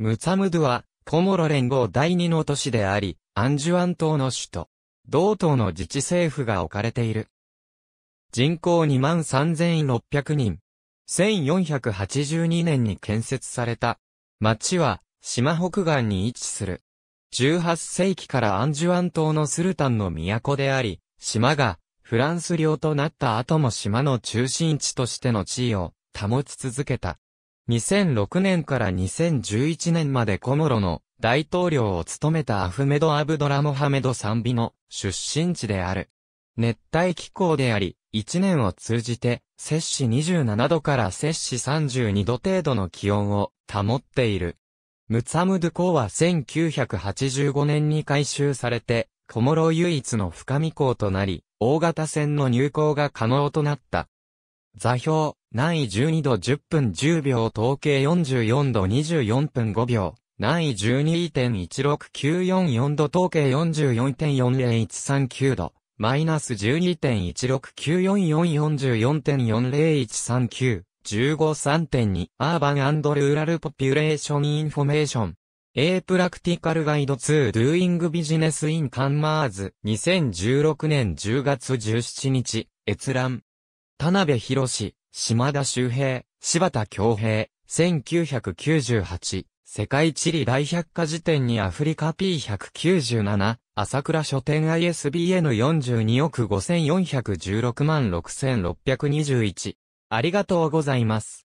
ムツァムドゥは、コモロ連合第二の都市であり、アンジュアン島の首都。同島の自治政府が置かれている。人口23,600人。1482年に建設された。町は、島北岸に位置する。18世紀からアンジュアン島のスルタンの都であり、島が、フランス領となった後も島の中心地としての地位を保ち続けた。2006年から2011年までコモロの大統領を務めたアフメド・アブドラモハメド・サンビの出身地である。熱帯気候であり、1年を通じて、摂氏27度から摂氏32度程度の気温を保っている。ムツァムドゥ港は1985年に改修されて、小室唯一の深み港となり、大型船の入港が可能となった。座標、難易12度10分10秒統計44度24分5秒、難易12.16944度統計44.40139度、マイナス12.1694444.40139、15.3.2アーバンルーラルポピュレーションインフォメーション。A Practical Guide to Doing Business in c o m m e r c 2016年10月17日閲覧田辺博士、島田周平、柴田京平、1998、世界地理大百科事典にアフリカ P197、朝倉書店 ISBN42 億5416万6621。ありがとうございます。